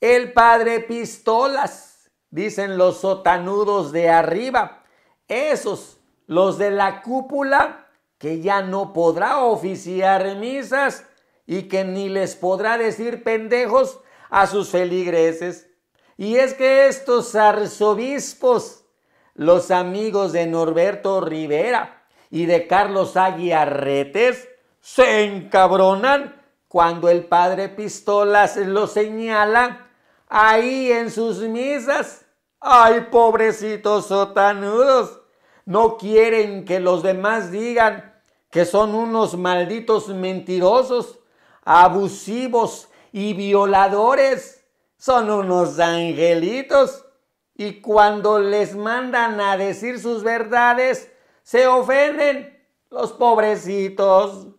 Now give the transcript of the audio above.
El padre pistolas, dicen los sotanudos de arriba, esos, los de la cúpula, que ya no podrá oficiar misas y que ni les podrá decir pendejos a sus feligreses. Y es que estos arzobispos, los amigos de Norberto Rivera y de Carlos Aguiarretes, se encabronan cuando el padre Pistolas lo señala ahí en sus misas. ¡Ay, pobrecitos sotanudos! No quieren que los demás digan que son unos malditos mentirosos, abusivos y violadores. Son unos angelitos. Y cuando les mandan a decir sus verdades, se ofenden los pobrecitos.